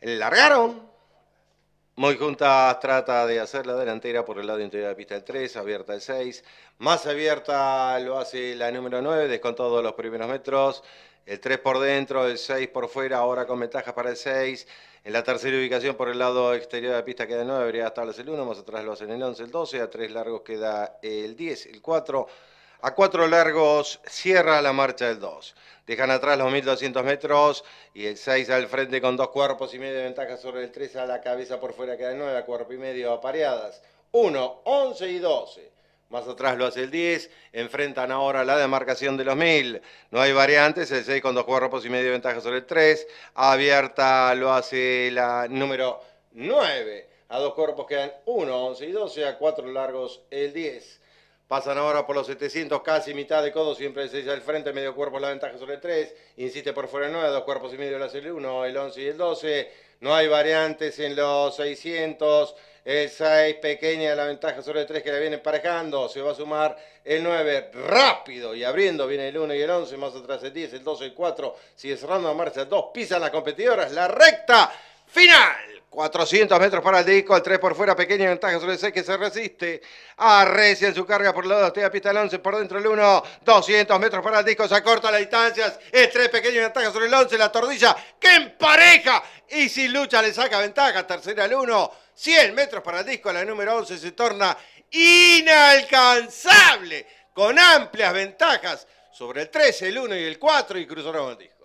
largaron. Muy juntas trata de hacer la delantera por el lado interior de la pista el 3, abierta el 6. Más abierta lo hace la número 9, descontado los primeros metros. El 3 por dentro, el 6 por fuera, ahora con ventajas para el 6. En la tercera ubicación por el lado exterior de la pista queda el 9, debería estar el 1, más atrás lo hacen el 11, el 12, a 3 largos queda el 10, el 4. A cuatro largos cierra la marcha del 2. Dejan atrás los 1200 metros y el 6 al frente con dos cuerpos y medio de ventaja sobre el 3 a la cabeza por fuera queda el 9, a cuerpo y medio apareadas. 1, 11 y 12. Más atrás lo hace el 10. Enfrentan ahora la demarcación de los 1000. No hay variantes. El 6 con dos cuerpos y medio de ventaja sobre el 3. Abierta lo hace la número 9. A dos cuerpos quedan 1, 11 y 12. A cuatro largos el 10. Pasan ahora por los 700, casi mitad de codo, siempre el 6 al frente, medio cuerpo la ventaja sobre el 3. Insiste por fuera el 9, dos cuerpos y medio la el 1, el 11 y el 12. No hay variantes en los 600. El 6, pequeña la ventaja sobre el 3 que la viene emparejando. Se va a sumar el 9, rápido y abriendo. Viene el 1 y el 11, más atrás el 10, el 12, el 4. Sigue cerrando la marcha. 2 pisan las competidoras. La recta final. 400 metros para el disco, el 3 por fuera, pequeña ventaja sobre el 6 que se resiste. Arrecia en su carga por el lado, la pista el 11, por dentro el 1, 200 metros para el disco, se acorta las distancias, el 3 pequeña ventaja sobre el 11, la tordilla que empareja y sin lucha le saca ventaja, tercera el 1, 100 metros para el disco, la número 11 se torna inalcanzable con amplias ventajas sobre el 3, el 1 y el 4 y cruzaron el disco.